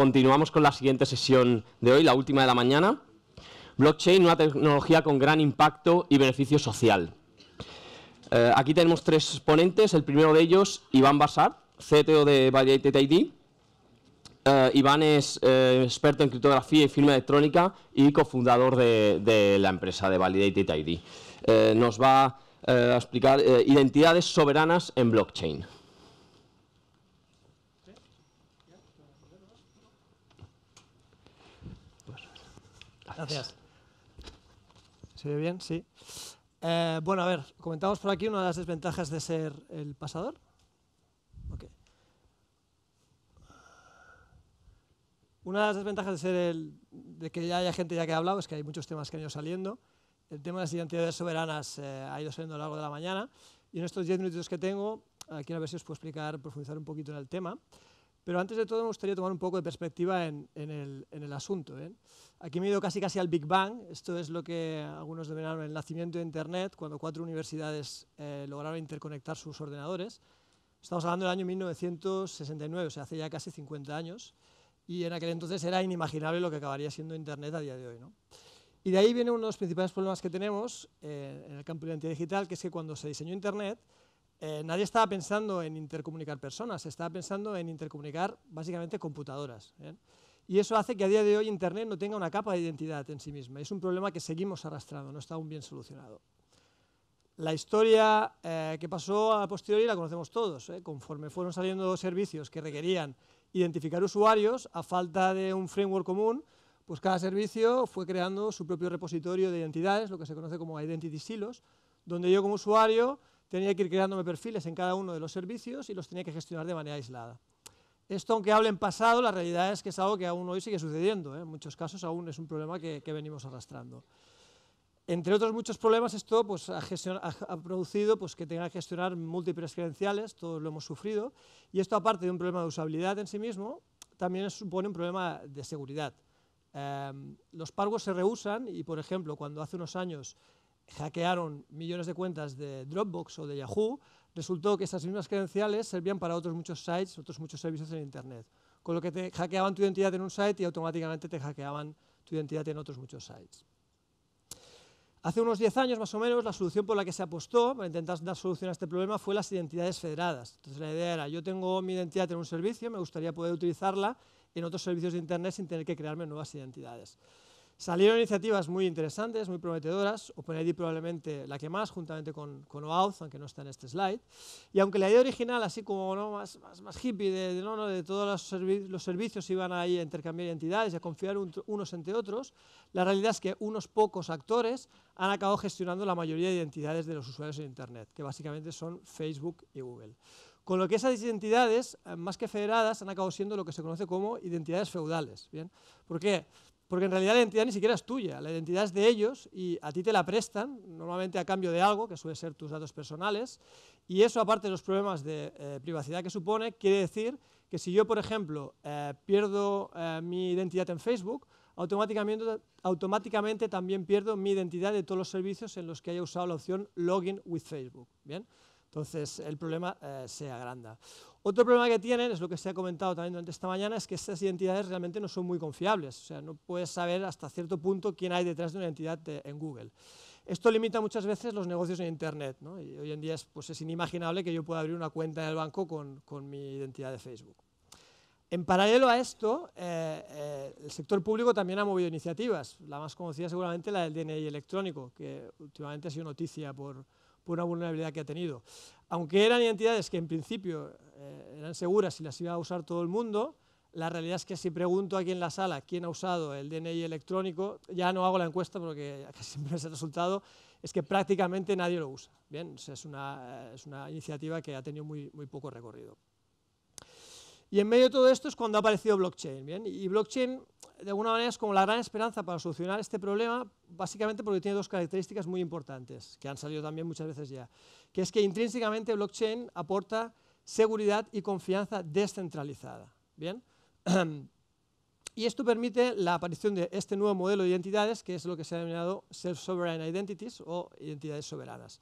Continuamos con la siguiente sesión de hoy, la última de la mañana. Blockchain, una tecnología con gran impacto y beneficio social. Eh, aquí tenemos tres ponentes. El primero de ellos, Iván Basar, CTO de Validated ID. Eh, Iván es eh, experto en criptografía y firma electrónica y cofundador de, de la empresa de Validated ID. nos va a explicar identidades soberanas en blockchain. Gracias. ¿Se ve bien? Sí. Eh, bueno, a ver, comentamos por aquí una de las desventajas de ser el pasador. Okay. Una de las desventajas de ser el, de que ya haya gente ya que ha hablado es que hay muchos temas que han ido saliendo. El tema de las identidades soberanas eh, ha ido saliendo a lo largo de la mañana. Y en estos 10 minutos que tengo, quiero ver si os puedo explicar, profundizar un poquito en el tema. Pero antes de todo me gustaría tomar un poco de perspectiva en, el, asunto. ¿eh? Aquí me he ido casi casi al Big Bang, esto es lo que algunos denominaron el nacimiento de Internet, cuando cuatro universidades eh, lograron interconectar sus ordenadores. Estamos hablando del año 1969, o sea, hace ya casi 50 años, y en aquel entonces era inimaginable lo que acabaría siendo Internet a día de hoy. Y de ahí viene uno de los principales problemas que tenemos eh, en el campo de identidad digital, que es que cuando se diseñó Internet, eh, nadie estaba pensando en intercomunicar personas, estaba pensando en intercomunicar básicamente computadoras. ¿eh? Y eso hace que a día de hoy Internet no tenga una capa de identidad en sí misma. Es un problema que seguimos arrastrando, no está aún bien solucionado. La historia eh, que pasó a posteriori la conocemos todos. Conforme fueron saliendo servicios que requerían identificar usuarios, a falta de un framework común, pues cada servicio fue creando su propio repositorio de identidades, lo que se conoce como identity silos, donde yo como usuario tenía que ir creándome perfiles en cada uno de los servicios y los tenía que gestionar de manera aislada. Esto, aunque hable en pasado, la realidad es que es algo que aún hoy sigue sucediendo. ¿eh? En muchos casos aún es un problema que, que, venimos arrastrando. Entre otros muchos problemas, esto pues, ha, producido pues, que tenga que gestionar múltiples credenciales, todos lo hemos sufrido, y esto aparte de un problema de usabilidad en sí mismo, también supone un problema de seguridad. Em, los pagos se rehusan y, por ejemplo, cuando hace unos años hackearon millones de cuentas de Dropbox o de Yahoo, resultó que esas mismas credenciales servían para otros muchos sites, otros muchos servicios en Internet, con lo que te hackeaban tu identidad en un site y automáticamente te hackeaban tu identidad en otros muchos sites. Hace unos 10 años más o menos la solución por la que se apostó para intentar dar solución a este problema fue las identidades federadas. Entonces la idea era, yo tengo mi identidad en un servicio, me gustaría poder utilizarla en otros servicios de Internet sin tener que crearme nuevas identidades. Salieron iniciativas muy interesantes, muy prometedoras, OpenID probablemente la que más, juntamente con, con, OAuth, aunque no está en este slide. Y aunque la idea original, así como más, más, hippie, de, ¿no? de todos los, los, servicios iban ahí a intercambiar identidades y a confiar unos entre otros, la realidad es que unos pocos actores han acabado gestionando la mayoría de identidades de los usuarios de Internet, que básicamente son Facebook y Google. Con lo que esas identidades, eh, más que federadas, han acabado siendo lo que se conoce como identidades feudales. ¿bien? ¿Por qué? porque en realidad la identidad ni siquiera es tuya, la identidad es de ellos y a ti te la prestan, normalmente a cambio de algo, que suele ser tus datos personales, y eso, aparte de los problemas de eh, privacidad que supone, quiere decir que si yo, por ejemplo, eh, pierdo eh, mi identidad en Facebook, automáticamente, automáticamente también pierdo mi identidad de todos los servicios en los que haya usado la opción Login with Facebook. ¿bien? Entonces, el problema se agranda. Otro problema que tienen, es lo que se ha comentado también durante esta mañana, es que estas identidades realmente no son muy confiables. O sea, no puedes saber hasta cierto punto quién hay detrás de una identidad en Google. Esto limita muchas veces los negocios en Internet. Y hoy en día es, pues es inimaginable que yo pueda abrir una cuenta en el banco con, con mi identidad de Facebook. En paralelo a esto, eh, eh, el sector público también ha movido iniciativas. La más conocida seguramente la del DNI electrónico, que últimamente ha sido noticia por, por una vulnerabilidad que ha tenido. Aunque eran identidades que en principio eh, eran seguras y las iba a usar todo el mundo, la realidad es que si pregunto aquí en la sala quién ha usado el DNI electrónico, ya no hago la encuesta porque casi siempre es el resultado, es que prácticamente nadie lo usa. Bien, eh, es, una, iniciativa que ha tenido muy, muy poco recorrido. Y en medio de todo esto es cuando ha aparecido blockchain. ¿bien? Y blockchain, de alguna manera, es como la gran esperanza para solucionar este problema, básicamente porque tiene dos características muy importantes, que han salido también muchas veces ya, que es que intrínsecamente blockchain aporta seguridad y confianza descentralizada. ¿bien? Y esto permite la aparición de este nuevo modelo de identidades, que es lo que se ha denominado Self-Sovereign Identities o identidades soberanas.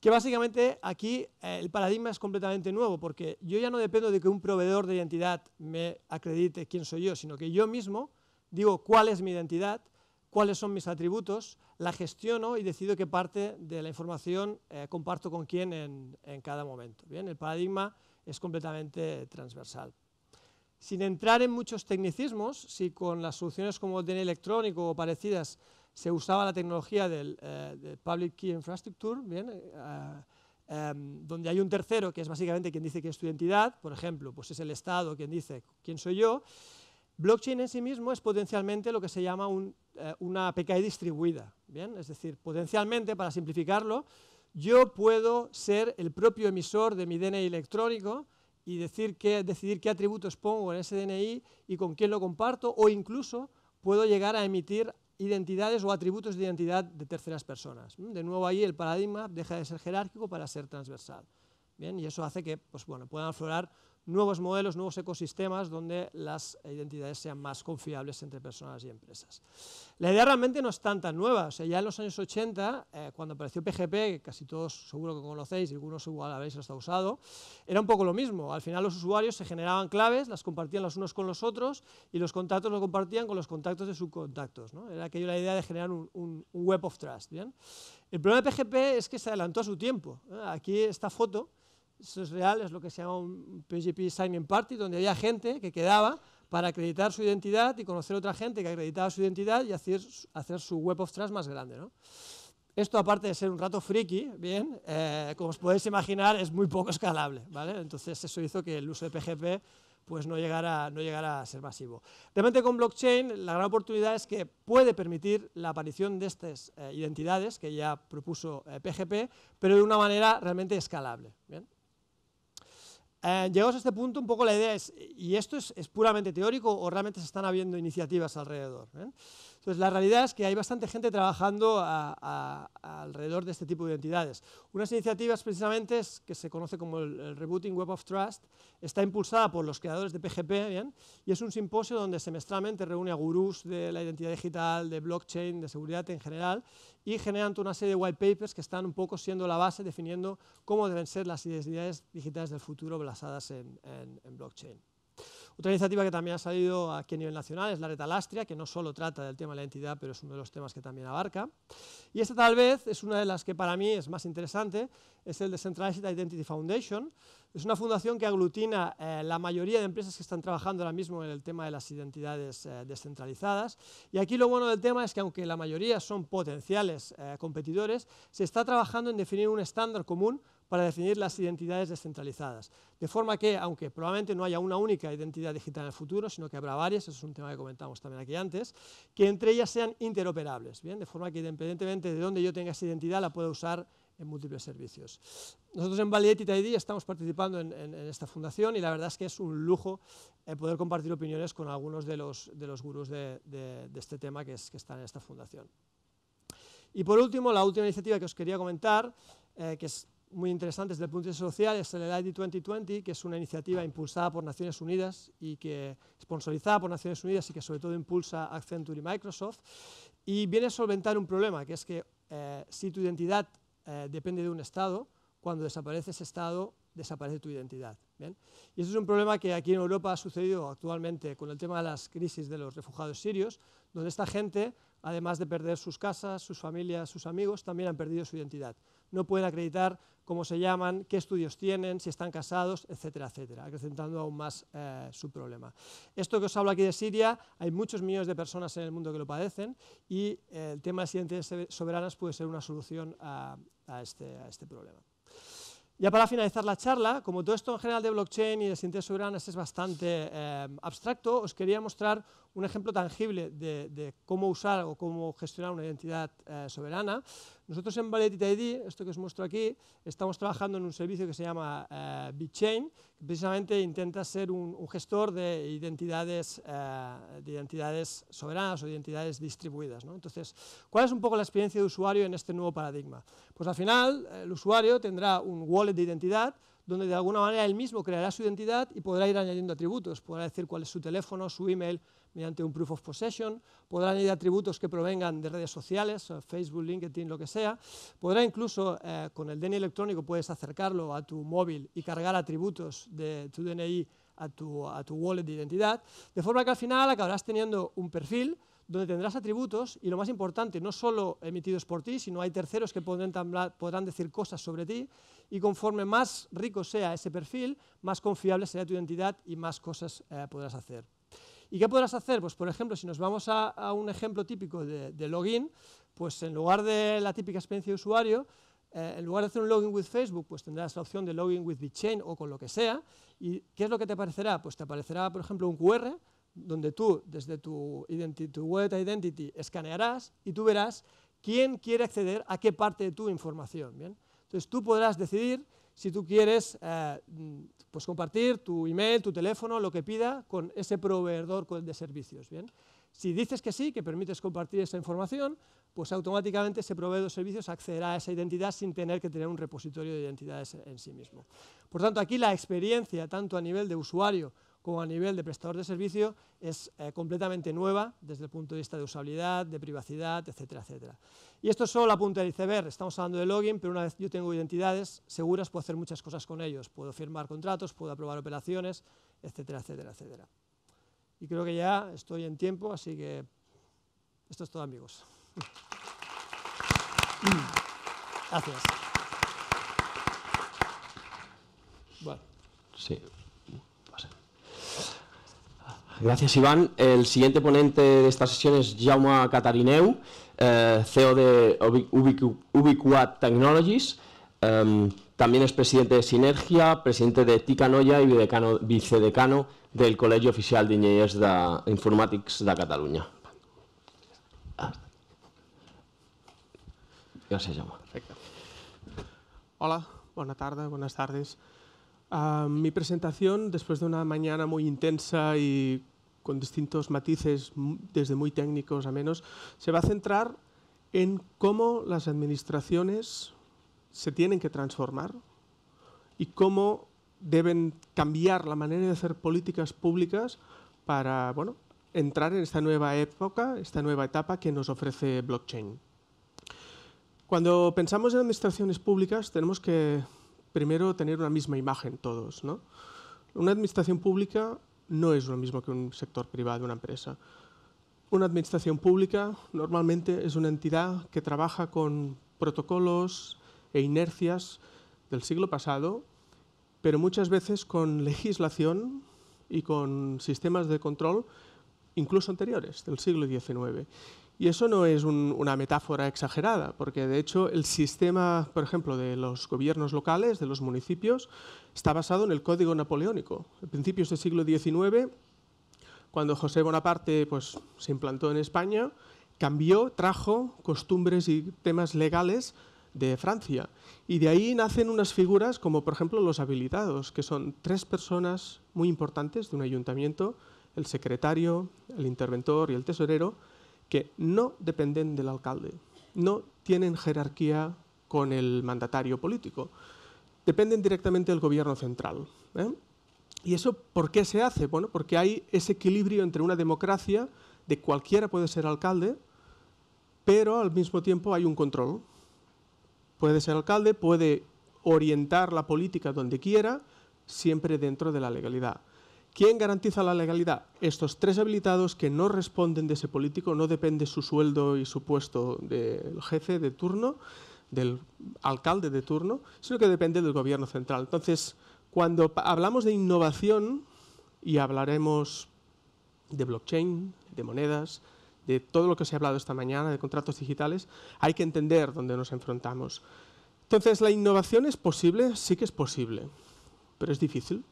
Que básicamente aquí eh, el paradigma es completamente nuevo, porque yo ya no dependo de que un proveedor de identidad me acredite quién soy yo, sino que yo mismo digo cuál es mi identidad cuáles son mis atributos, la gestiono y decido qué parte de la información eh, comparto con quién en, cada momento. Bien, el paradigma es completamente transversal. Sin entrar en muchos tecnicismos, si con las soluciones como DNI electrónico o parecidas se usaba la tecnología del, eh, Public Key Infrastructure, bien, eh, em, donde hay un tercero que es básicamente quien dice que es tu identidad, por ejemplo, pues es el Estado quien dice quién soy yo, blockchain en sí mismo es potencialmente lo que se llama un eh, una PKI distribuida. ¿bien? Es decir, potencialmente, para simplificarlo, yo puedo ser el propio emisor de mi DNI electrónico y decir decidir qué atributos pongo en ese DNI y con quién lo comparto, o incluso puedo llegar a emitir identidades o atributos de identidad de terceras personas. ¿Mm? De nuevo ahí el paradigma deja de ser jerárquico para ser transversal. Bien, y eso hace que pues, bueno, puedan aflorar nuevos modelos, nuevos ecosistemas donde las identidades sean más confiables entre personas y empresas. La idea realmente no es tan nueva, o sea, ya en los años 80, eh, cuando apareció PGP, que casi todos seguro que conocéis, y algunos igual habéis hasta usado, era un poco lo mismo, al final los usuarios se generaban claves, las compartían los unos con los otros, y los contactos los compartían con los contactos de sus contactos, ¿no? era aquello la idea de generar un, web of trust. ¿bien? El problema de PGP es que se adelantó a su tiempo, ¿eh? aquí esta foto, eso es real, es lo que se llama un PGP signing party, donde había gente que quedaba para acreditar su identidad y conocer otra gente que acreditaba su identidad y hacer, hacer su web of trust más grande. ¿no? Esto, aparte de ser un rato friki, bien, eh, como os podéis imaginar, es muy poco escalable. ¿vale? Entonces, eso hizo que el uso de PGP pues, no, llegara, no llegara a ser masivo. Realmente con blockchain la gran oportunidad es que puede permitir la aparición de estas eh, identidades que ya propuso PGP, eh, pero de una manera realmente escalable. ¿bien? Eh, llegados a este punto, un poco la idea es, ¿y esto es, puramente teórico o realmente se están habiendo iniciativas alrededor? Eh? Entonces, la realidad es que hay bastante gente trabajando alrededor de este tipo de identidades. Unas iniciativas precisamente que se conoce como el, Rebooting Web of Trust, está impulsada por los creadores de PGP, y es un simposio donde semestralmente reúne a gurús de la identidad digital, de blockchain, de seguridad en general, y generan una serie de white papers que están un poco siendo la base, definiendo cómo deben ser las identidades digitales del futuro basadas en blockchain. Otra iniciativa que también ha salido aquí a nivel nacional es la lastria que no solo trata del tema de la identidad, pero es uno de los temas que también abarca. Y esta tal vez es una de las que para mí es más interesante, es el Decentralized Identity Foundation. Es una fundación que aglutina eh, la mayoría de empresas que están trabajando ahora mismo en el tema de las identidades eh, descentralizadas. Y aquí lo bueno del tema es que aunque la mayoría son potenciales eh, competidores, se está trabajando en definir un estándar común para definir las identidades descentralizadas. De forma que, aunque probablemente no haya una única identidad digital en el futuro, sino que habrá varias, eso es un tema que comentamos también aquí antes, que entre ellas sean interoperables, ¿bien? de forma que independientemente de dónde yo tenga esa identidad la pueda usar en múltiples servicios. Nosotros en Validated ID estamos participando en, esta fundación y la verdad es que es un lujo eh, poder compartir opiniones con algunos de los, de los gurús de, este tema que, es, que están en esta fundación. Y por último, la última iniciativa que os quería comentar, eh, que es muy interesante desde el punto de vista social es el ID 2020, e que es una iniciativa impulsada por Naciones Unidas y que sponsorizada por Naciones Unidas y que sobre todo impulsa Accenture y Microsoft, y viene a solventar un problema, que es que eh, si tu identidad eh, depende de un Estado, cuando desaparece ese Estado, desaparece tu identidad. Y ese es un problema que aquí en Europa ha sucedido actualmente con el tema de las crisis de los refugiados sirios, donde esta gente, además de perder sus casas, sus familias, sus amigos, también han perdido su identidad no pueden acreditar cómo se llaman, qué estudios tienen, si están casados, etcétera, etcétera, acrecentando aún más eh, su problema. Esto que os hablo aquí de Siria, hay muchos millones de personas en el mundo que lo padecen y eh, el tema de las identidades soberanas puede ser una solución este, a, este, problema. Ya para finalizar la charla, como todo esto en general de blockchain y de identidades soberanas es bastante eh, abstracto, os quería mostrar un ejemplo tangible de, cómo usar o cómo gestionar una identidad soberana. Nosotros en Validity ID, esto que os muestro aquí, estamos trabajando en un servicio que se llama eh, BitChain, que precisamente intenta ser un, gestor de identidades, eh, de identidades soberanas o de identidades distribuidas. Entonces, ¿cuál es un poco la experiencia de usuario en este nuevo paradigma? Pues al final, el usuario tendrá un wallet de identidad donde de alguna manera él mismo creará su identidad y podrá ir añadiendo atributos, podrá decir cuál es su teléfono, su email, mediante un proof of possession, podrán añadir atributos que provengan de redes sociales, eh, Facebook, LinkedIn, lo que sea, podrá incluso eh, con el DNI electrónico puedes acercarlo a tu móvil y cargar atributos de tu DNI a tu, a tu wallet de identidad, de forma que al final acabarás teniendo un perfil donde tendrás atributos y lo más importante, no solo emitidos por ti, sino hay terceros que podrán, podrán, decir cosas sobre ti y conforme más rico sea ese perfil, más confiable será tu identidad y más cosas eh, podrás hacer. ¿Y qué podrás hacer? Pues por ejemplo, si nos vamos a, un ejemplo típico de, login, pues en lugar de la típica experiencia de usuario, eh, en lugar de hacer un login with Facebook, pues tendrás la opción de login with BitChain o con lo que sea. ¿Y qué es lo que te aparecerá? Pues te aparecerá, por ejemplo, un QR donde tú, desde tu, identity, Wallet Identity, escanearás y tú verás quién quiere acceder a qué parte de tu información. ¿bien? Entonces tú podrás decidir si tú quieres eh, mm, pues compartir tu email, tu teléfono, lo que pida con ese proveedor de servicios. ¿bien? Si dices que sí, que permites compartir esa información, pues automáticamente ese proveedor de servicios accederá a esa identidad sin tener que tener un repositorio de identidades en sí mismo. Por tanto, aquí la experiencia, tanto a nivel de usuario como a nivel de prestador de servicio es eh, completamente nueva desde el punto de vista de usabilidad, de privacidad, etcétera, etcétera. Y esto es solo la punta del iceberg, estamos hablando de login, pero una vez yo tengo identidades seguras puedo hacer muchas cosas con ellos, puedo firmar contratos, puedo aprobar operaciones, etcétera, etcétera, etcétera. Y creo que ya estoy en tiempo, así que esto es todo amigos. Gracias. Bueno. Sí. Gracias, Iván. El siguiente ponente de esta sesión es Jaume Catarineu, eh, CEO de Ubiquat Technologies. Eh, también es presidente de Sinergia, presidente de Ticanoya i vicedecano, vicedecano del Col·legi Oficial de Informàtics de Catalunya. Ah. Gràcies, Jaume. Perfecte. Hola, bona tarda, bones tardes. mi presentación, después de una mañana muy intensa y con distintos matices, desde muy técnicos a menos, se va a centrar en cómo las administraciones se tienen que transformar y cómo deben cambiar la manera de hacer políticas públicas para bueno, entrar en esta nueva época, esta nueva etapa que nos ofrece blockchain. Cuando pensamos en administraciones públicas tenemos que primero tener una misma imagen todos. Una administración pública no es lo mismo que un sector privado, una empresa. Una administración pública normalmente es una entidad que trabaja con protocolos e inercias del siglo pasado, pero muchas veces con legislación y con sistemas de control incluso anteriores, del siglo XIX. Y eso no es una metáfora exagerada, porque de hecho el sistema, por ejemplo, de los gobiernos locales, de los municipios, está basado en el Código Napoleónico. A principios del siglo XIX, cuando José Bonaparte pues, se implantó en España, cambió, trajo costumbres y temas legales de Francia. Y de ahí nacen unas figuras como, por ejemplo, los habilitados, que son tres personas muy importantes de un ayuntamiento, el secretario, el interventor y el tesorero, que no dependen del alcalde, no tienen jerarquía con el mandatario político, dependen directamente del gobierno central. ¿eh? ¿Y eso por qué se hace? Bueno, porque hay ese equilibrio entre una democracia de cualquiera puede ser alcalde, pero al mismo tiempo hay un control. Puede ser alcalde, puede orientar la política donde quiera, siempre dentro de la legalidad. ¿Quién garantiza la legalidad? Estos tres habilitados que no responden de ese político, no depende su sueldo y su puesto del jefe de turno, del alcalde de turno, sino que depende del gobierno central. Entonces, cuando hablamos de innovación, y hablaremos de blockchain, de monedas, de todo lo que se ha hablado esta mañana, de contratos digitales, hay que entender dónde nos enfrentamos. Entonces, ¿la innovación es posible? Sí que es posible, pero es difícil.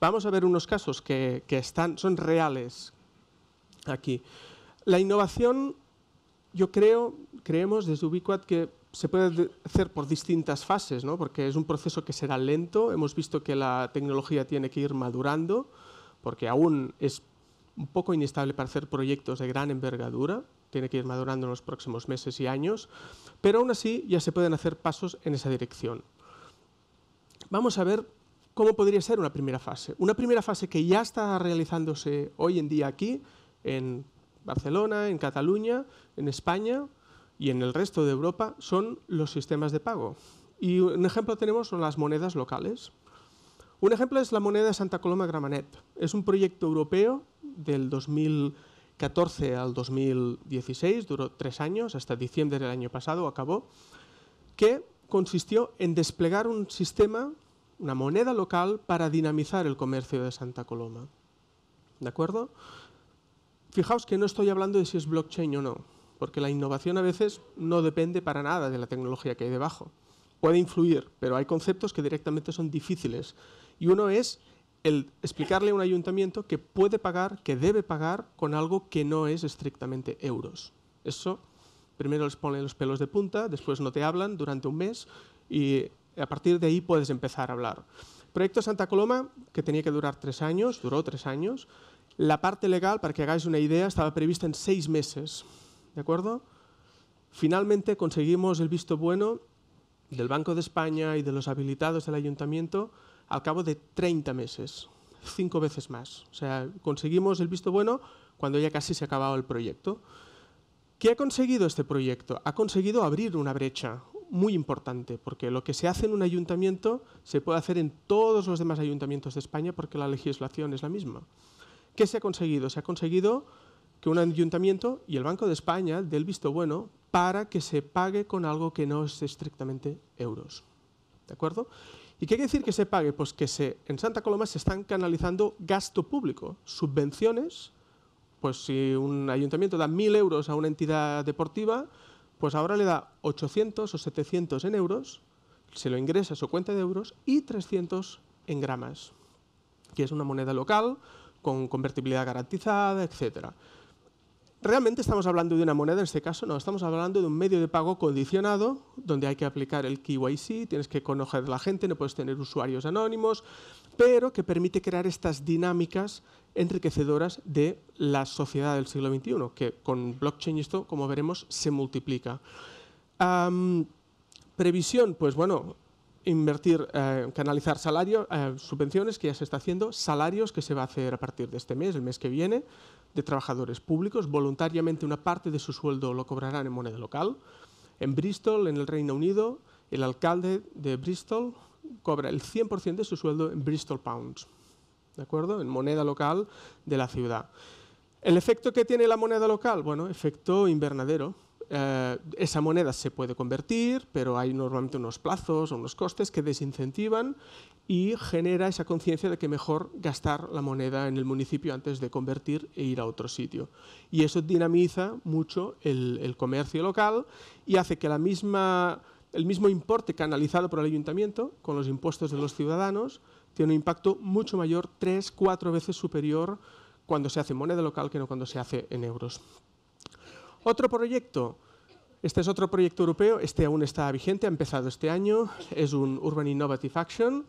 Vamos a ver unos casos que, están, son reales aquí. La innovación, yo creo, creemos desde Ubiquat que se puede hacer por distintas fases, ¿no? porque es un proceso que será lento. Hemos visto que la tecnología tiene que ir madurando, porque aún es un poco inestable para hacer proyectos de gran envergadura, tiene que ir madurando en los próximos meses y años, pero aún así ya se pueden hacer pasos en esa dirección. Vamos a ver ¿Cómo podría ser una primera fase? Una primera fase que ya está realizándose hoy en día aquí, en Barcelona, en Cataluña, en España y en el resto de Europa, son los sistemas de pago. Y un ejemplo tenemos son las monedas locales. Un ejemplo es la moneda Santa Coloma Gramanet. Es un proyecto europeo del 2014 al 2016, duró tres años, hasta diciembre del año pasado acabó, que consistió en desplegar un sistema una moneda local para dinamizar el comercio de Santa Coloma. ¿De acuerdo? Fijaos que no estoy hablando de si es blockchain o no, porque la innovación a veces no depende para nada de la tecnología que hay debajo. Puede influir, pero hay conceptos que directamente son difíciles. Y uno es el explicarle a un ayuntamiento que puede pagar, que debe pagar con algo que no es estrictamente euros. Eso primero les ponen los pelos de punta, después no te hablan durante un mes y a partir de ahí puedes empezar a hablar. Proyecto Santa Coloma, que tenía que durar tres años, duró tres años. La parte legal, para que hagáis una idea, estaba prevista en seis meses. ¿De acuerdo? Finalmente conseguimos el visto bueno del Banco de España y de los habilitados del ayuntamiento al cabo de 30 meses, cinco veces más. O sea, conseguimos el visto bueno cuando ya casi se acababa el proyecto. ¿Qué ha conseguido este proyecto? Ha conseguido abrir una brecha, muy importante, porque lo que se hace en un ayuntamiento se puede hacer en todos los demás ayuntamientos de España porque la legislación es la misma. ¿Qué se ha conseguido? Se ha conseguido que un ayuntamiento y el Banco de España del visto bueno para que se pague con algo que no es estrictamente euros. ¿De acuerdo? ¿Y qué quiere decir que se pague? Pues que se, en Santa Coloma se están canalizando gasto público, subvenciones. Pues si un ayuntamiento da mil euros a una entidad deportiva, pues ahora le da 800 o 700 en euros, se lo ingresa a su cuenta de euros y 300 en gramas, que es una moneda local con convertibilidad garantizada, etc. Realmente estamos hablando de una moneda, en este caso no, estamos hablando de un medio de pago condicionado, donde hay que aplicar el KYC, tienes que conocer a la gente, no puedes tener usuarios anónimos, pero que permite crear estas dinámicas enriquecedoras de la sociedad del siglo XXI, que con blockchain esto, como veremos, se multiplica. previsión, pues bueno, invertir, eh, canalizar salarios eh, subvenciones que ya se está haciendo, salarios que se va a hacer a partir de este mes, el mes que viene, de trabajadores públicos, voluntariamente una parte de su sueldo lo cobrarán en moneda local. En Bristol, en el Reino Unido, el alcalde de Bristol, cobra el 100% de su sueldo en Bristol Pounds, ¿de acuerdo? En moneda local de la ciudad. ¿El efecto que tiene la moneda local? Bueno, efecto invernadero. Eh, esa moneda se puede convertir, pero hay normalmente unos plazos o unos costes que desincentivan y genera esa conciencia de que mejor gastar la moneda en el municipio antes de convertir e ir a otro sitio. Y eso dinamiza mucho el comercio local y hace que la misma el mismo importe canalizado por el ayuntamiento con los impuestos de los ciudadanos tiene un impacto mucho mayor, tres, cuatro veces superior cuando se hace en moneda local que no cuando se hace en euros. Otro proyecto, este es otro proyecto europeo, este aún está vigente, ha empezado este año, es un Urban Innovative Action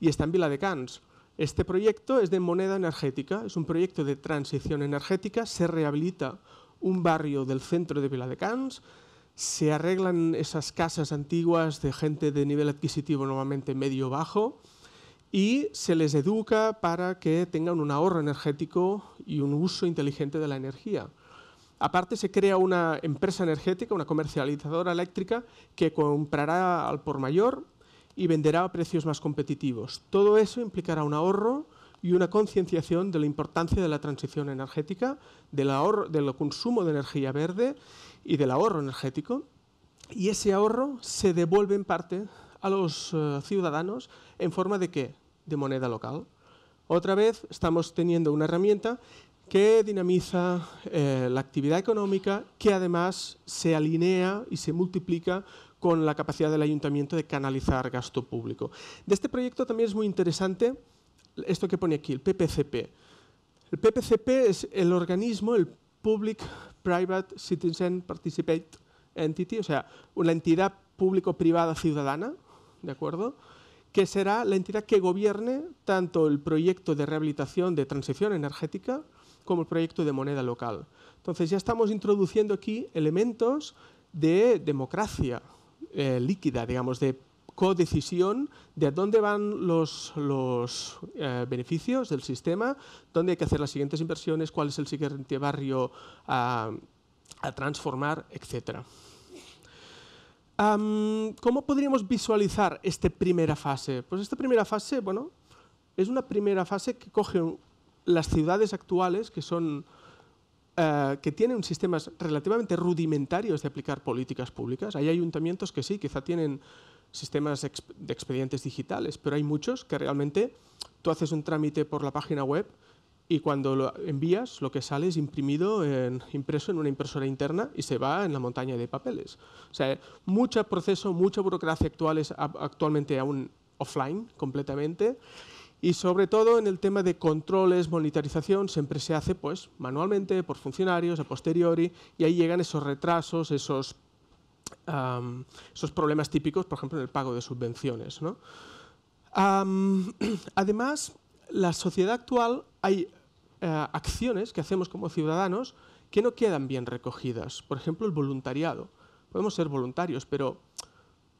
y está en Vila de Cans. Este proyecto es de moneda energética, es un proyecto de transición energética, se rehabilita un barrio del centro de Vila de Cans, se arreglan esas casas antiguas de gente de nivel adquisitivo normalmente medio-bajo y se les educa para que tengan un ahorro energético y un uso inteligente de la energía. Aparte, se crea una empresa energética, una comercializadora eléctrica, que comprará al por mayor y venderá a precios más competitivos. Todo eso implicará un ahorro y una concienciación de la importancia de la transición energética, del, ahorro, del consumo de energía verde y del ahorro energético, y ese ahorro se devuelve en parte a los eh, ciudadanos en forma de qué? De moneda local. Otra vez estamos teniendo una herramienta que dinamiza eh, la actividad económica, que además se alinea y se multiplica con la capacidad del ayuntamiento de canalizar gasto público. De este proyecto también es muy interesante esto que pone aquí, el PPCP. El PPCP es el organismo, el Public Private Citizen Participate Entity, o sea, una entidad público-privada ciudadana, ¿de acuerdo? Que será la entidad que gobierne tanto el proyecto de rehabilitación de transición energética como el proyecto de moneda local. Entonces ya estamos introduciendo aquí elementos de democracia eh, líquida, digamos, de decisión de dónde van los, los eh, beneficios del sistema, dónde hay que hacer las siguientes inversiones, cuál es el siguiente barrio a, transformar, etc. ¿Cómo podríamos visualizar esta primera fase? Pues esta primera fase, bueno, es una primera fase que coge las ciudades actuales, que son eh, que tienen sistemas relativamente rudimentarios de aplicar políticas públicas. Hay ayuntamientos que sí, quizá tienen sistemas de expedientes digitales, pero hay muchos que realmente tú haces un trámite por la página web y cuando lo envías lo que sale es imprimido, en, impreso en una impresora interna y se va en la montaña de papeles. O sea, mucho proceso, mucha burocracia actual es actualmente aún offline completamente y sobre todo en el tema de controles, monitorización, siempre se hace pues manualmente por funcionarios, a posteriori, y ahí llegan esos retrasos, esos esos problemas típicos, por ejemplo, en el pago de subvenciones. ¿no? en además, la sociedad actual hay eh, acciones que hacemos como ciudadanos que no quedan bien recogidas. Por ejemplo, el voluntariado. Podemos ser voluntarios, pero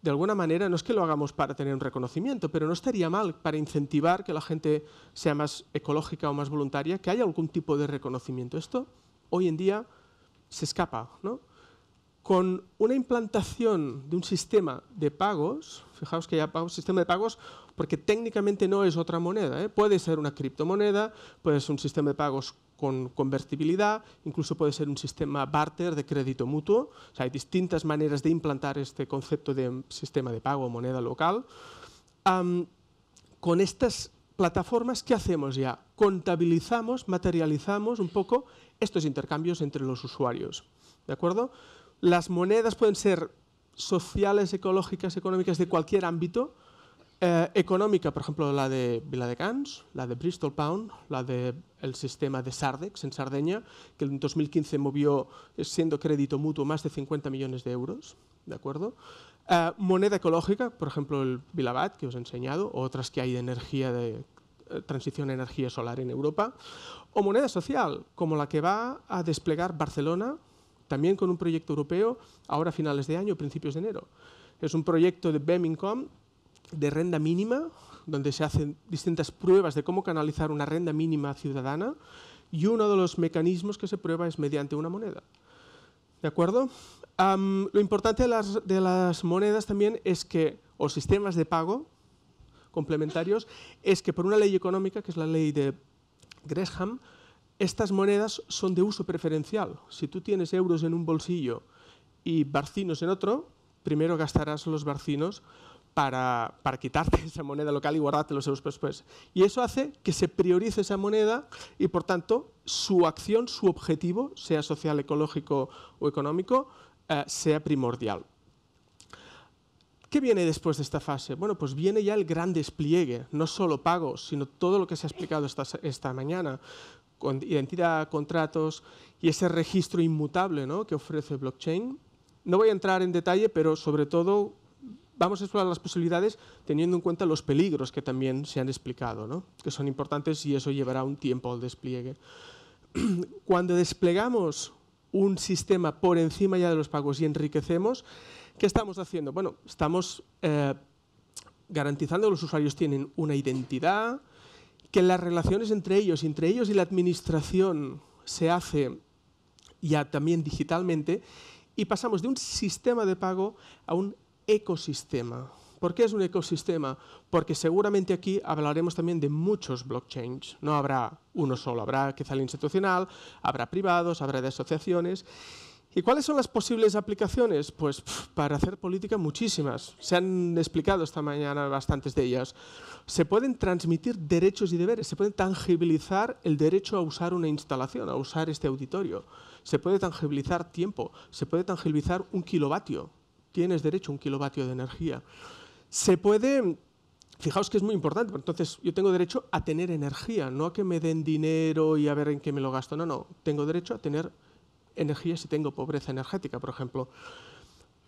de alguna manera no es que lo hagamos para tener un reconocimiento, pero no estaría mal para incentivar que la gente sea más ecológica o más voluntaria, que haya algún tipo de reconocimiento. Esto hoy en día se escapa, ¿no? con una implantación de un sistema de pagos, fijaos que ya un sistema de pagos, porque técnicamente no es otra moneda, ¿eh? puede ser una criptomoneda, puede ser un sistema de pagos con convertibilidad, incluso puede ser un sistema barter de crédito mutuo, o sea, hay distintas maneras de implantar este concepto de sistema de pago o moneda local. con estas plataformas, ¿qué hacemos ya? Contabilizamos, materializamos un poco estos intercambios entre los usuarios, ¿de acuerdo? Las monedas pueden ser sociales, ecológicas, económicas, de cualquier ámbito. Eh, económica, por ejemplo, la de Viladecans, la de Bristol Pound, la del sistema de Sardex en Sardeña, que en 2015 movió, siendo crédito mutuo, más de 50 millones de euros. ¿de acuerdo? Eh, moneda ecológica, por ejemplo, el Vilabat, que os he enseñado, o otras que hay de energía de eh, transición a energía solar en Europa, o moneda social, como la que va a desplegar Barcelona también con un proyecto europeo, ahora a finales de año, principios de enero. Es un proyecto de Bemincom de renda mínima, donde se hacen distintas pruebas de cómo canalizar una renda mínima ciudadana y uno de los mecanismos que se prueba es mediante una moneda. ¿De acuerdo? lo importante de las, de las monedas también es que, o sistemas de pago complementarios, es que por una ley económica, que es la ley de Gresham, estas monedas son de uso preferencial. Si tú tienes euros en un bolsillo y barcinos en otro, primero gastarás los barcinos para, quitarte esa moneda local y guardarte los euros después. Pues, y eso hace que se priorice esa moneda y, por tanto, su acción, su objetivo, sea social, ecológico o económico, eh, sea primordial. ¿Qué viene después de esta fase? Bueno, pues viene ya el gran despliegue, no solo pagos, sino todo lo que se ha explicado esta mañana identidad, contratos y ese registro inmutable ¿no? que ofrece blockchain. No voy a entrar en detalle, pero sobre todo vamos a explorar las posibilidades teniendo en cuenta los peligros que también se han explicado, ¿no? que son importantes y eso llevará un tiempo al despliegue. Cuando desplegamos un sistema por encima ya de los pagos y enriquecemos, ¿qué estamos haciendo? Bueno, estamos eh, garantizando que los usuarios tienen una identidad, que las relaciones entre ellos, entre ellos y la administración, se hace ya también digitalmente y pasamos de un sistema de pago a un ecosistema. ¿Por qué es un ecosistema? Porque seguramente aquí hablaremos también de muchos blockchains. No habrá uno solo, habrá quizá el institucional, habrá privados, habrá de asociaciones. ¿Y cuáles son las posibles aplicaciones? Pues para hacer política muchísimas. Se han explicado esta mañana bastantes de ellas. Se pueden transmitir derechos y deberes, se puede tangibilizar el derecho a usar una instalación, a usar este auditorio. Se puede tangibilizar tiempo, se puede tangibilizar un kilovatio. Tienes derecho a un kilovatio de energía. Se puede Fijaos que es muy importante, entonces yo tengo derecho a tener energía, no a que me den dinero y a ver en qué me lo gasto, no, no, tengo derecho a tener energía si tengo pobreza energética, por ejemplo.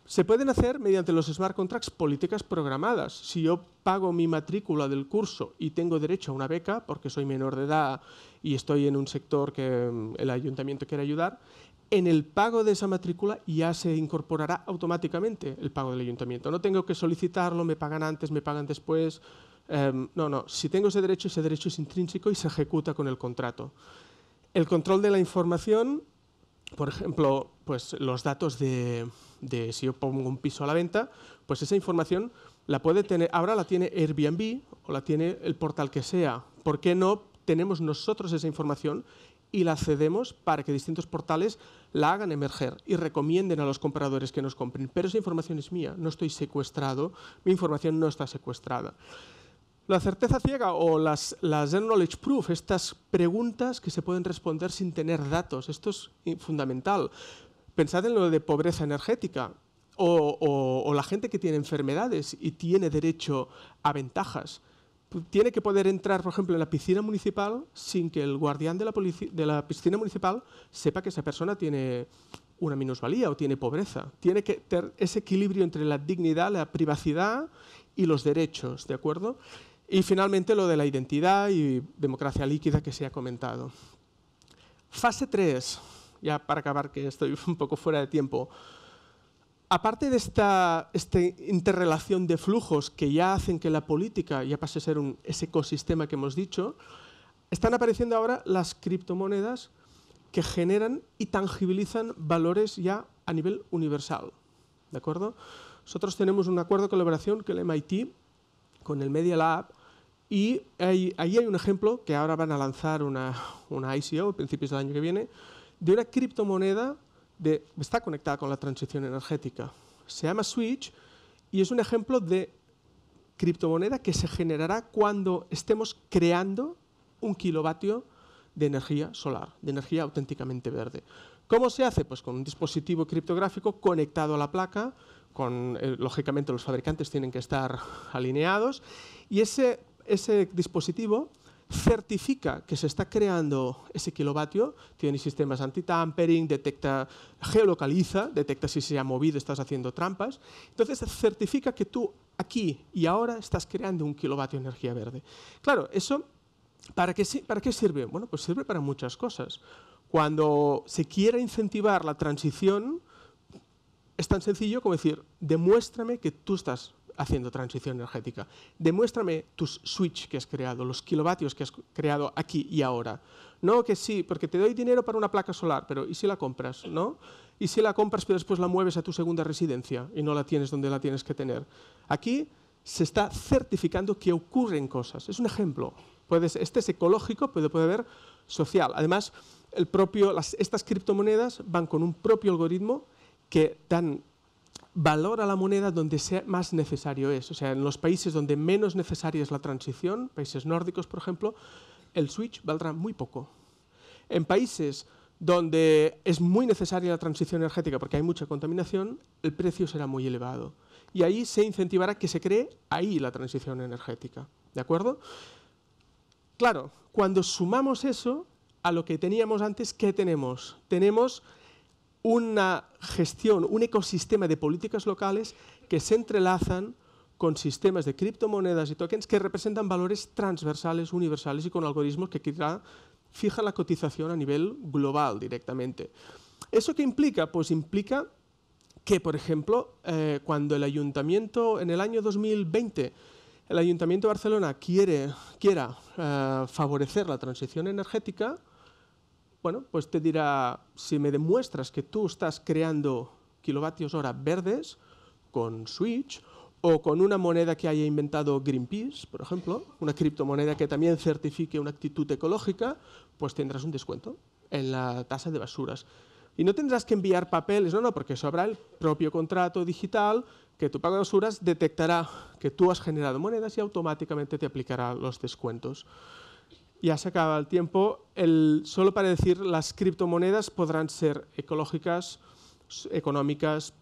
Se pueden hacer mediante los smart contracts políticas programadas. Si yo pago mi matrícula del curso y tengo derecho a una beca, porque soy menor de edad y estoy en un sector que mm, el ayuntamiento quiere ayudar, en el pago de esa matrícula ya se incorporará automáticamente el pago del ayuntamiento. No tengo que solicitarlo, me pagan antes, me pagan después. Em, no, no. Si tengo ese derecho, ese derecho es intrínseco y se ejecuta con el contrato. El control de la información por ejemplo, pues los datos de, si yo pongo un piso a la venta, pues esa información la puede tener, ahora la tiene Airbnb o la tiene el portal que sea. ¿Por qué no tenemos nosotros esa información y la cedemos para que distintos portales la hagan emerger y recomienden a los compradores que nos compren? Pero esa información es mía, no estoy secuestrado, mi información no está secuestrada. La certeza ciega o las, las knowledge proof, estas preguntas que se pueden responder sin tener datos, esto es fundamental. Pensad en lo de pobreza energética o, la gente que tiene enfermedades y tiene derecho a ventajas tiene que poder entrar, por ejemplo, en la piscina municipal sin que el guardián de la, de la, piscina municipal sepa que esa persona tiene una minusvalía o tiene pobreza. Tiene que tener ese equilibrio entre la dignidad, la privacidad y los derechos, ¿de acuerdo? Y finalmente lo de la identidad y democracia líquida que se ha comentado. Fase 3, ya para acabar que estoy un poco fuera de tiempo. Aparte de esta, interrelación de flujos que ya hacen que la política ya pase a ser un, ese ecosistema que hemos dicho, están apareciendo ahora las criptomonedas que generan y tangibilizan valores ya a nivel universal. ¿De acuerdo? Nosotros tenemos un acuerdo de colaboración con el MIT, con el Media Lab, y ahí, hay un ejemplo que ahora van a lanzar una, una ICO a principios del año que viene, de una criptomoneda que está conectada con la transición energética. Se llama Switch y es un ejemplo de criptomoneda que se generará cuando estemos creando un kilovatio de energía solar, de energía auténticamente verde. ¿Cómo se hace? Pues con un dispositivo criptográfico conectado a la placa, con, eh, lógicamente los fabricantes tienen que estar alineados, y ese ese dispositivo certifica que se está creando ese kilovatio, tiene sistemas anti-tampering, detecta, geolocaliza, detecta si se ha movido, estás haciendo trampas. Entonces certifica que tú aquí y ahora estás creando un kilovatio de energía verde. Claro, eso, ¿para qué, ¿para qué sirve? Bueno, pues sirve para muchas cosas. Cuando se quiera incentivar la transición, es tan sencillo como decir, demuéstrame que tú estás haciendo transición energética. Demuéstrame tus switch que has creado, los kilovatios que has creado aquí y ahora. No que sí, porque te doy dinero para una placa solar, pero ¿y si la compras? ¿No? ¿Y si la compras pero después la mueves a tu segunda residencia y no la tienes donde la tienes que tener? Aquí se está certificando que ocurren cosas. Es un ejemplo. Puedes, este es ecológico, pero puede haber social. Además, el propio, estas criptomonedas van con un propio algoritmo que dan valora la moneda donde sea más necesario eso. O sea, en los países donde menos necesaria es la transición, países nórdicos, por ejemplo, el switch valdrá muy poco. En países donde es muy necesaria la transición energética porque hay mucha contaminación, el precio será muy elevado. Y ahí se incentivará que se cree ahí la transición energética. ¿De acuerdo? Claro, cuando sumamos eso a lo que teníamos antes, ¿qué tenemos? Tenemos una gestión, un ecosistema de políticas locales que se entrelazan con sistemas de criptomonedas y tokens que representan valores transversales, universales y con algoritmos que quizá fijan la cotización a nivel global directamente. ¿Eso qué implica? Pues implica que, por ejemplo, eh, cuando el ayuntamiento, en el año 2020, el ayuntamiento de Barcelona quiera eh, favorecer la transición energética, bueno, pues te dirá, si me demuestras que tú estás creando kilovatios hora verdes con Switch o con una moneda que haya inventado Greenpeace, por ejemplo, una criptomoneda que también certifique una actitud ecológica, pues tendrás un descuento en la tasa de basuras. Y no tendrás que enviar papeles, no, no, porque eso habrá el propio contrato digital que tu pago de basuras detectará que tú has generado monedas y automáticamente te aplicará los descuentos ya se acaba el tiempo. solo para decir, las criptomonedas podrán ser ecológicas, económicas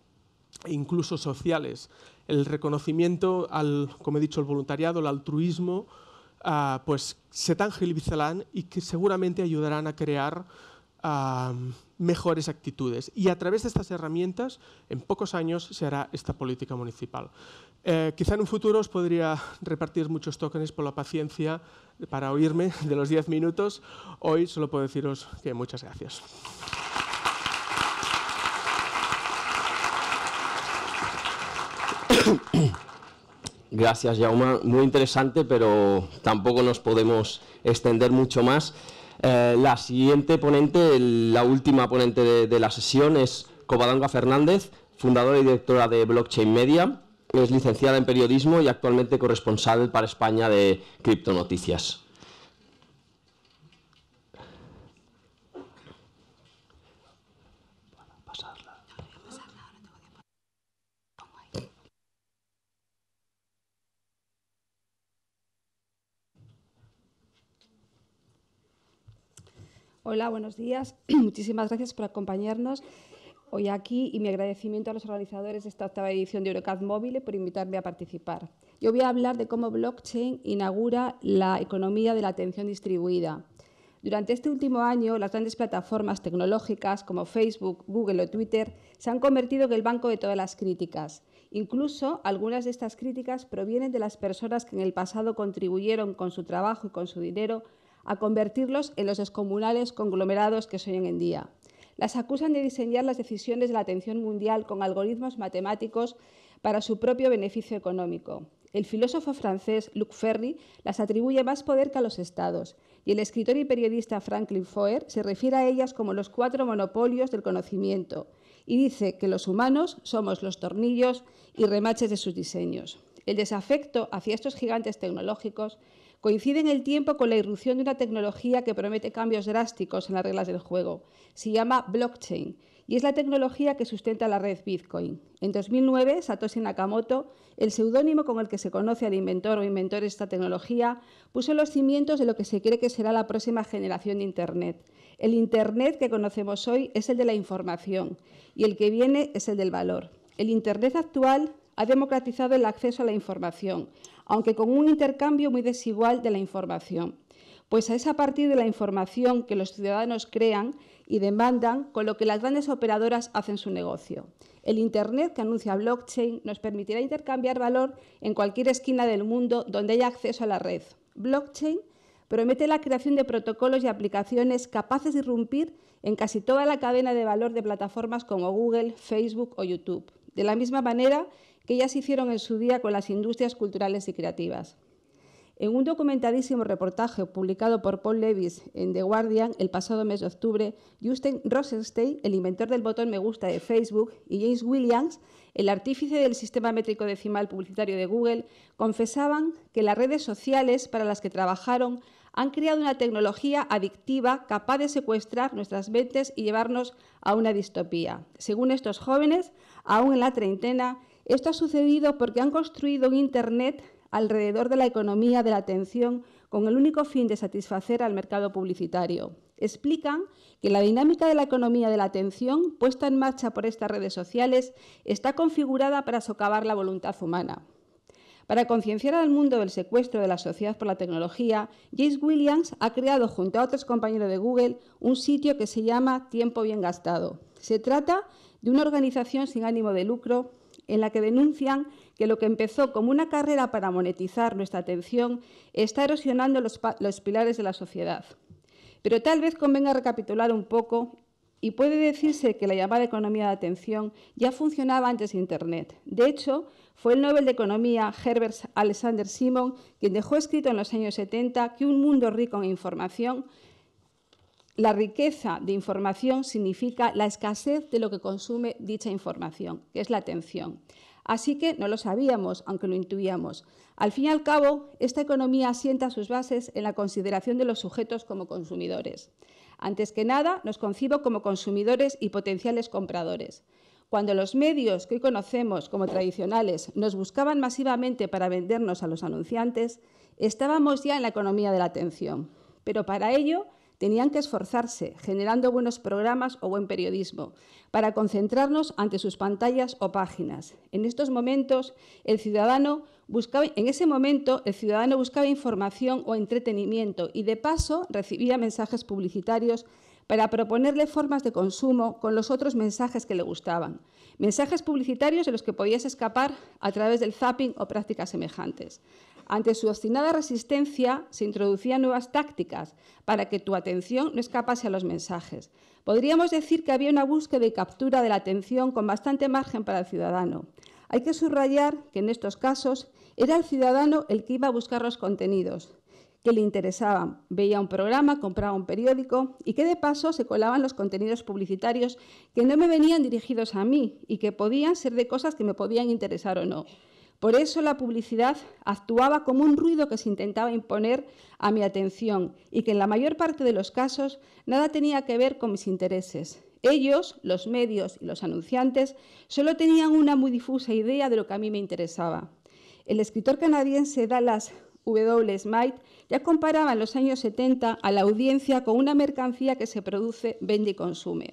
e incluso sociales. El reconocimiento al, como he dicho, el voluntariado, el altruismo, ah, pues se tangibilizarán y que seguramente ayudarán a crear ah, mejores actitudes. Y a través de estas herramientas, en pocos años se hará esta política municipal. Eh, quizá en un futuro os podría repartir muchos tokens por la paciencia para oírme de los 10 minutos. Hoy solo puedo deciros que muchas gracias. Gracias, Jauma. Muy interesante, pero tampoco nos podemos extender mucho más. Eh, la siguiente ponente, la última ponente de, la sesión, es Covadonga Fernández, fundadora y directora de Blockchain Media. Es licenciada en periodismo y actualmente corresponsal para España de Criptonoticias. Hola, buenos días. Muchísimas gracias por acompañarnos Hoy aquí y mi agradecimiento a los organizadores de esta octava edición de Eurocad Móvil por invitarme a participar. Yo voy a hablar de cómo blockchain inaugura la economía de la atención distribuida. Durante este último año, las grandes plataformas tecnológicas como Facebook, Google o Twitter se han convertido en el banco de todas las críticas. Incluso algunas de estas críticas provienen de las personas que en el pasado contribuyeron con su trabajo y con su dinero a convertirlos en los descomunales conglomerados que son hoy en día. Las acusan de diseñar las decisiones de la atención mundial con algoritmos matemáticos para su propio beneficio económico. El filósofo francés Luc Ferry las atribuye más poder que a los estados, y el escritor y periodista Franklin Foer se refiere a ellas como los cuatro monopolios del conocimiento, y dice que los humanos somos los tornillos y remaches de sus diseños. El desafecto hacia estos gigantes tecnológicos coincide en el tiempo con la irrupción de una tecnología que promete cambios drásticos en las reglas del juego. Se llama blockchain y es la tecnología que sustenta la red Bitcoin. En 2009, Satoshi Nakamoto, el seudónimo con el que se conoce al inventor o inventor de esta tecnología, puso los cimientos de lo que se cree que será la próxima generación de Internet. El Internet que conocemos hoy es el de la información y el que viene es el del valor. El Internet actual ha democratizado el acceso a la información, aunque con un intercambio muy desigual de la información, pues es a partir de la información que los ciudadanos crean y demandan con lo que las grandes operadoras hacen su negocio. El Internet que anuncia blockchain nos permitirá intercambiar valor en cualquier esquina del mundo donde haya acceso a la red. Blockchain promete la creación de protocolos y aplicaciones capaces de irrumpir en casi toda la cadena de valor de plataformas como Google, Facebook o YouTube. De la misma manera, que ya se hicieron en su día con las industrias culturales y creativas. En un documentadísimo reportaje publicado por Paul Levis en The Guardian el pasado mes de octubre, Justin Rosenstein, el inventor del botón Me gusta de Facebook, y James Williams, el artífice del sistema métrico decimal publicitario de Google, confesaban que las redes sociales para las que trabajaron han creado una tecnología adictiva capaz de secuestrar nuestras mentes y llevarnos a una distopía. Según estos jóvenes, aún en la treintena, esto ha sucedido porque han construido un Internet alrededor de la economía de la atención con el único fin de satisfacer al mercado publicitario. Explican que la dinámica de la economía de la atención puesta en marcha por estas redes sociales está configurada para socavar la voluntad humana. Para concienciar al mundo del secuestro de la sociedad por la tecnología, Jace Williams ha creado junto a otros compañeros de Google un sitio que se llama Tiempo Bien Gastado. Se trata de una organización sin ánimo de lucro en la que denuncian que lo que empezó como una carrera para monetizar nuestra atención está erosionando los, pilares de la sociedad. Pero tal vez convenga recapitular un poco y puede decirse que la llamada economía de atención ya funcionaba antes de Internet. De hecho, fue el Nobel de Economía Herbert Alexander Simon quien dejó escrito en los años 70 que un mundo rico en información la riqueza de información significa la escasez de lo que consume dicha información, que es la atención. Así que no lo sabíamos, aunque lo intuíamos. Al fin y al cabo, esta economía asienta sus bases en la consideración de los sujetos como consumidores. Antes que nada, nos concibo como consumidores y potenciales compradores. Cuando los medios que conocemos como tradicionales nos buscaban masivamente para vendernos a los anunciantes, estábamos ya en la economía de la atención. Pero para ello, tenían que esforzarse, generando buenos programas o buen periodismo, para concentrarnos ante sus pantallas o páginas. En estos momentos, el ciudadano buscaba, en ese momento, el ciudadano buscaba información o entretenimiento y, de paso, recibía mensajes publicitarios para proponerle formas de consumo con los otros mensajes que le gustaban. Mensajes publicitarios de los que podías escapar a través del zapping o prácticas semejantes. Ante su obstinada resistencia, se introducían nuevas tácticas para que tu atención no escapase a los mensajes. Podríamos decir que había una búsqueda y captura de la atención con bastante margen para el ciudadano. Hay que subrayar que en estos casos era el ciudadano el que iba a buscar los contenidos que le interesaban. Veía un programa, compraba un periódico y que de paso se colaban los contenidos publicitarios que no me venían dirigidos a mí y que podían ser de cosas que me podían interesar o no. Por eso la publicidad actuaba como un ruido que se intentaba imponer a mi atención y que en la mayor parte de los casos nada tenía que ver con mis intereses. Ellos, los medios y los anunciantes, solo tenían una muy difusa idea de lo que a mí me interesaba. El escritor canadiense Dallas W. Smite ya comparaba en los años 70 a la audiencia con una mercancía que se produce, vende y consume.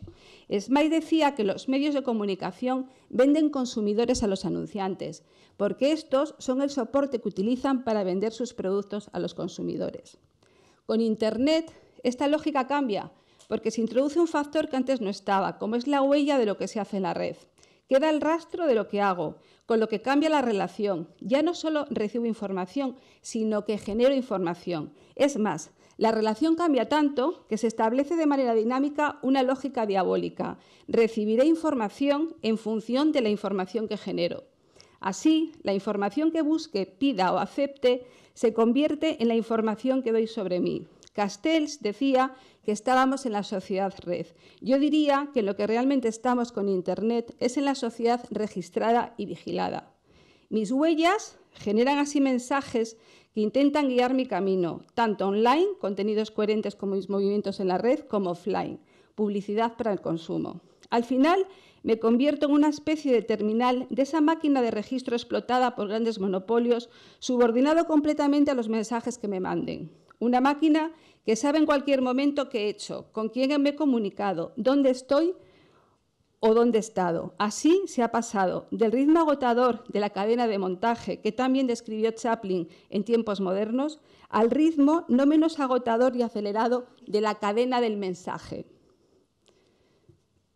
Smite decía que los medios de comunicación venden consumidores a los anunciantes, porque estos son el soporte que utilizan para vender sus productos a los consumidores. Con Internet, esta lógica cambia, porque se introduce un factor que antes no estaba, como es la huella de lo que se hace en la red. Queda el rastro de lo que hago, con lo que cambia la relación. Ya no solo recibo información, sino que genero información. Es más, la relación cambia tanto que se establece de manera dinámica una lógica diabólica. Recibiré información en función de la información que genero. Así, la información que busque, pida o acepte se convierte en la información que doy sobre mí. Castells decía que estábamos en la sociedad red. Yo diría que lo que realmente estamos con Internet es en la sociedad registrada y vigilada. Mis huellas generan así mensajes que intentan guiar mi camino, tanto online, contenidos coherentes con mis movimientos en la red, como offline, publicidad para el consumo. Al final, me convierto en una especie de terminal de esa máquina de registro explotada por grandes monopolios, subordinado completamente a los mensajes que me manden. Una máquina que sabe en cualquier momento qué he hecho, con quién me he comunicado, dónde estoy o dónde he estado. Así se ha pasado del ritmo agotador de la cadena de montaje, que también describió Chaplin en tiempos modernos, al ritmo no menos agotador y acelerado de la cadena del mensaje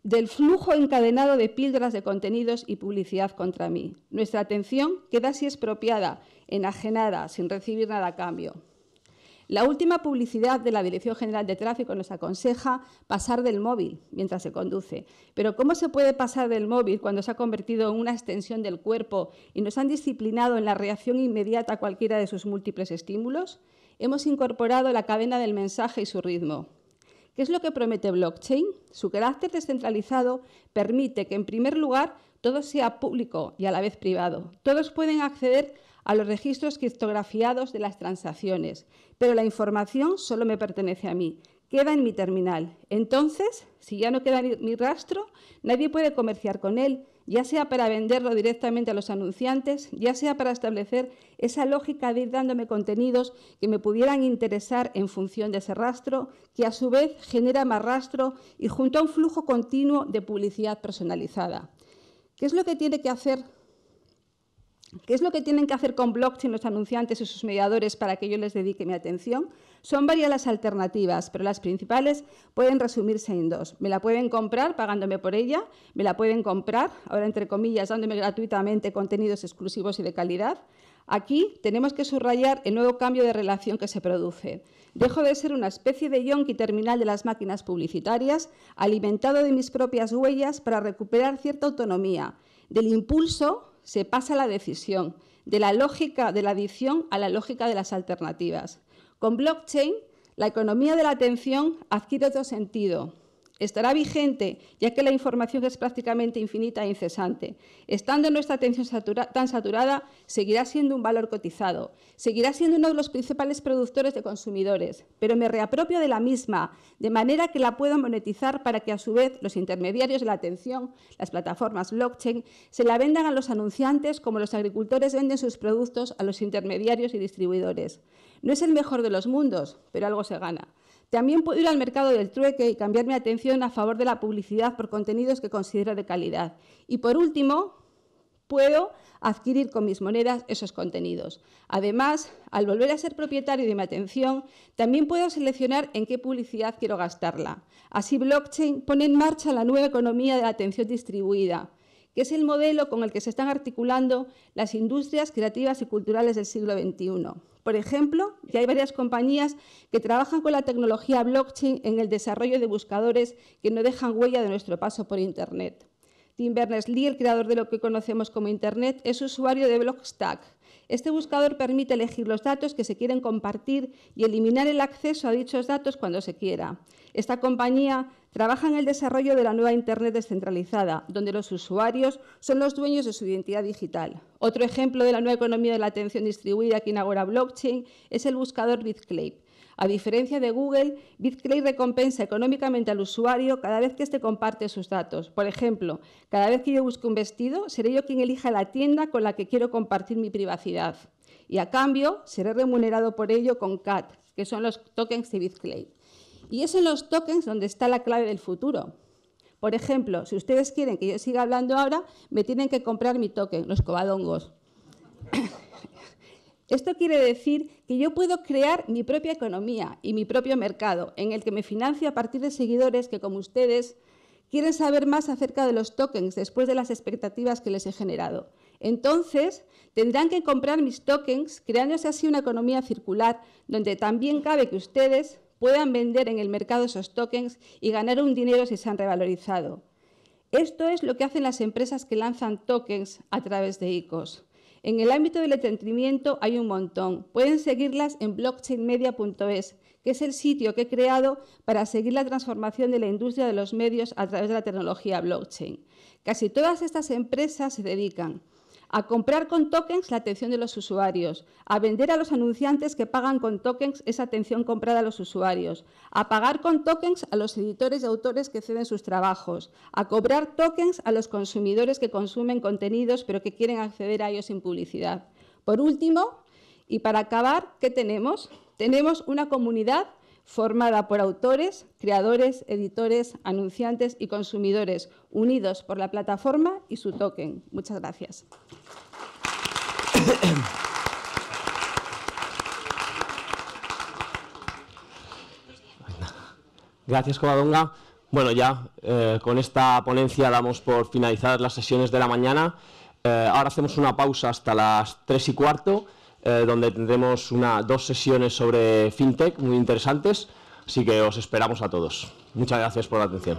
del flujo encadenado de píldoras de contenidos y publicidad contra mí. Nuestra atención queda así expropiada, enajenada, sin recibir nada a cambio. La última publicidad de la Dirección General de Tráfico nos aconseja pasar del móvil mientras se conduce. Pero ¿cómo se puede pasar del móvil cuando se ha convertido en una extensión del cuerpo y nos han disciplinado en la reacción inmediata a cualquiera de sus múltiples estímulos? Hemos incorporado la cadena del mensaje y su ritmo. ¿Qué es lo que promete blockchain? Su carácter descentralizado permite que, en primer lugar, todo sea público y a la vez privado. Todos pueden acceder a los registros criptografiados de las transacciones pero la información solo me pertenece a mí, queda en mi terminal. Entonces, si ya no queda mi rastro, nadie puede comerciar con él, ya sea para venderlo directamente a los anunciantes, ya sea para establecer esa lógica de ir dándome contenidos que me pudieran interesar en función de ese rastro, que a su vez genera más rastro y junto a un flujo continuo de publicidad personalizada. ¿Qué es lo que tiene que hacer ¿Qué es lo que tienen que hacer con blockchain los anunciantes y sus mediadores para que yo les dedique mi atención? Son varias las alternativas, pero las principales pueden resumirse en dos. Me la pueden comprar pagándome por ella, me la pueden comprar, ahora entre comillas, dándome gratuitamente contenidos exclusivos y de calidad. Aquí tenemos que subrayar el nuevo cambio de relación que se produce. Dejo de ser una especie de yonki terminal de las máquinas publicitarias, alimentado de mis propias huellas para recuperar cierta autonomía, del impulso se pasa la decisión, de la lógica de la adición a la lógica de las alternativas. Con blockchain, la economía de la atención adquiere otro sentido, estará vigente, ya que la información es prácticamente infinita e incesante. Estando nuestra atención tan saturada, seguirá siendo un valor cotizado, seguirá siendo uno de los principales productores de consumidores, pero me reapropio de la misma, de manera que la pueda monetizar para que a su vez los intermediarios de la atención, las plataformas blockchain, se la vendan a los anunciantes como los agricultores venden sus productos a los intermediarios y distribuidores. No es el mejor de los mundos, pero algo se gana. También puedo ir al mercado del trueque y cambiar mi atención a favor de la publicidad por contenidos que considero de calidad. Y por último, puedo adquirir con mis monedas esos contenidos. Además, al volver a ser propietario de mi atención, también puedo seleccionar en qué publicidad quiero gastarla. Así blockchain pone en marcha la nueva economía de la atención distribuida que es el modelo con el que se están articulando las industrias creativas y culturales del siglo XXI. Por ejemplo, ya hay varias compañías que trabajan con la tecnología blockchain en el desarrollo de buscadores que no dejan huella de nuestro paso por Internet. Tim Berners-Lee, el creador de lo que conocemos como Internet, es usuario de Blockstack, este buscador permite elegir los datos que se quieren compartir y eliminar el acceso a dichos datos cuando se quiera. Esta compañía trabaja en el desarrollo de la nueva Internet descentralizada, donde los usuarios son los dueños de su identidad digital. Otro ejemplo de la nueva economía de la atención distribuida en Agora blockchain es el buscador BitClape a diferencia de Google, BitClay recompensa económicamente al usuario cada vez que éste comparte sus datos. Por ejemplo, cada vez que yo busque un vestido, seré yo quien elija la tienda con la que quiero compartir mi privacidad. Y a cambio, seré remunerado por ello con CAT, que son los tokens de BitClay. Y es en los tokens donde está la clave del futuro. Por ejemplo, si ustedes quieren que yo siga hablando ahora, me tienen que comprar mi token, los cobadongos. Esto quiere decir que yo puedo crear mi propia economía y mi propio mercado, en el que me financio a partir de seguidores que, como ustedes, quieren saber más acerca de los tokens después de las expectativas que les he generado. Entonces, tendrán que comprar mis tokens, creándose así una economía circular, donde también cabe que ustedes puedan vender en el mercado esos tokens y ganar un dinero si se han revalorizado. Esto es lo que hacen las empresas que lanzan tokens a través de ICOs. En el ámbito del entretenimiento hay un montón. Pueden seguirlas en blockchainmedia.es, que es el sitio que he creado para seguir la transformación de la industria de los medios a través de la tecnología blockchain. Casi todas estas empresas se dedican a comprar con tokens la atención de los usuarios, a vender a los anunciantes que pagan con tokens esa atención comprada a los usuarios, a pagar con tokens a los editores y autores que ceden sus trabajos, a cobrar tokens a los consumidores que consumen contenidos pero que quieren acceder a ellos sin publicidad. Por último, y para acabar, ¿qué tenemos? Tenemos una comunidad formada por autores, creadores, editores, anunciantes y consumidores, unidos por la plataforma y su token. Muchas gracias. Gracias, Covadonga. Bueno, ya eh, con esta ponencia damos por finalizadas las sesiones de la mañana. Eh, ahora hacemos una pausa hasta las tres y cuarto. Eh, donde tendremos una, dos sesiones sobre FinTech muy interesantes, así que os esperamos a todos. Muchas gracias por la atención.